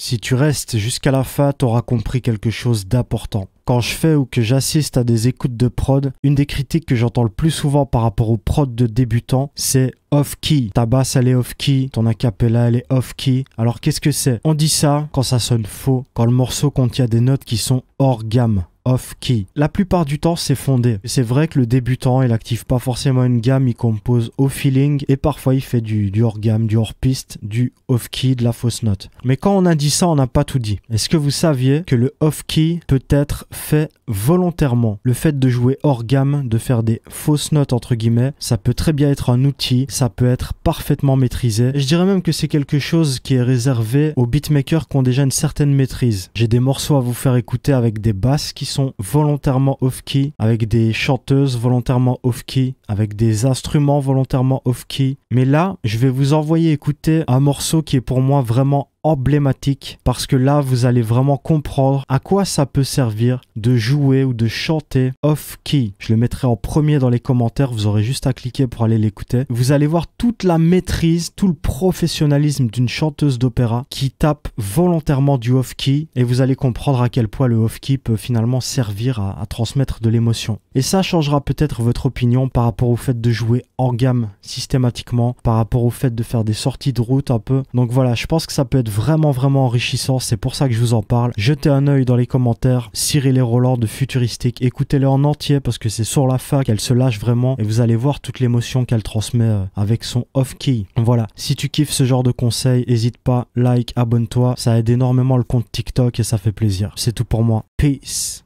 Si tu restes jusqu'à la fin, t'auras compris quelque chose d'important. Quand je fais ou que j'assiste à des écoutes de prod, une des critiques que j'entends le plus souvent par rapport aux prods de débutants, c'est off-key. Ta basse, elle est off-key, ton acapella, elle est off-key. Alors qu'est-ce que c'est On dit ça quand ça sonne faux, quand le morceau contient des notes qui sont hors gamme off key. La plupart du temps, c'est fondé. C'est vrai que le débutant, il active pas forcément une gamme, il compose au feeling et parfois il fait du, hors gamme, du hors piste, du off key, de la fausse note. Mais quand on a dit ça, on n'a pas tout dit. Est-ce que vous saviez que le off key peut être fait volontairement Le fait de jouer hors gamme, de faire des fausses notes entre guillemets, ça peut très bien être un outil, ça peut être parfaitement maîtrisé. je dirais même que c'est quelque chose qui est réservé aux beatmakers qui ont déjà une certaine maîtrise. J'ai des morceaux à vous faire écouter avec des basses qui sont volontairement off-key, avec des chanteuses volontairement off-key, avec des instruments volontairement off-key. Mais là, je vais vous envoyer écouter un morceau qui est pour moi vraiment emblématique parce que là vous allez vraiment comprendre à quoi ça peut servir de jouer ou de chanter off key. Je le mettrai en premier dans les commentaires, vous aurez juste à cliquer pour aller l'écouter. Vous allez voir toute la maîtrise, tout le professionnalisme d'une chanteuse d'opéra qui tape volontairement du off key et vous allez comprendre à quel point le off key peut finalement servir à, transmettre de l'émotion. Et ça changera peut-être votre opinion par rapport au fait de jouer en gamme systématiquement, par rapport au fait de faire des sorties de route un peu. Donc voilà, je pense que ça peut être vraiment vraiment enrichissant, c'est pour ça que je vous en parle. Jetez un œil dans les commentaires, Cyril et Roland de Futuristique, écoutez-le en entier parce que c'est sur la fac qu'elle se lâche vraiment et vous allez voir toute l'émotion qu'elle transmet euh, avec son off-key. Voilà, si tu kiffes ce genre de conseils, n'hésite pas, like, abonne-toi, ça aide énormément le compte TikTok et ça fait plaisir. C'est tout pour moi, peace